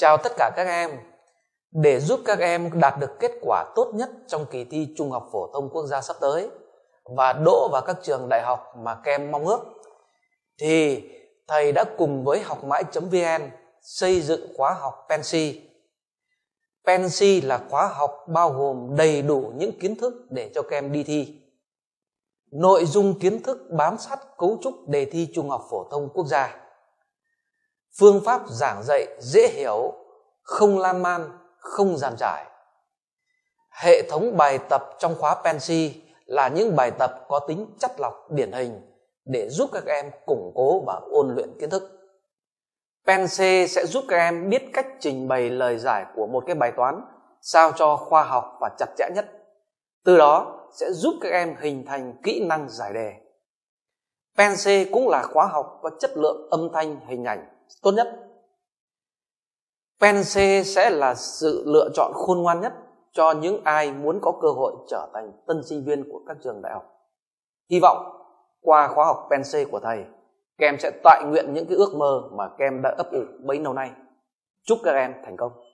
Chào tất cả các em. Để giúp các em đạt được kết quả tốt nhất trong kỳ thi Trung học phổ thông quốc gia sắp tới và đỗ vào các trường đại học mà các em mong ước thì thầy đã cùng với học mãi.vn xây dựng khóa học Pensi. Pensi là khóa học bao gồm đầy đủ những kiến thức để cho các em đi thi. Nội dung kiến thức bám sát cấu trúc đề thi Trung học phổ thông quốc gia phương pháp giảng dạy dễ hiểu không lan man không giàn trải hệ thống bài tập trong khóa pensi là những bài tập có tính chất lọc điển hình để giúp các em củng cố và ôn luyện kiến thức Pense sẽ giúp các em biết cách trình bày lời giải của một cái bài toán sao cho khoa học và chặt chẽ nhất. Từ đó sẽ giúp các em hình thành kỹ năng giải đề. PNC cũng là khóa học có chất lượng âm thanh hình ảnh tốt nhất. PNC sẽ là sự lựa chọn khôn ngoan nhất cho những ai muốn có cơ hội trở thành tân sinh viên của các trường đại học. Hy vọng qua khóa học PNC của thầy, kem sẽ toại nguyện những cái ước mơ mà kem đã ấp ủ bấy lâu nay. Chúc các em thành công!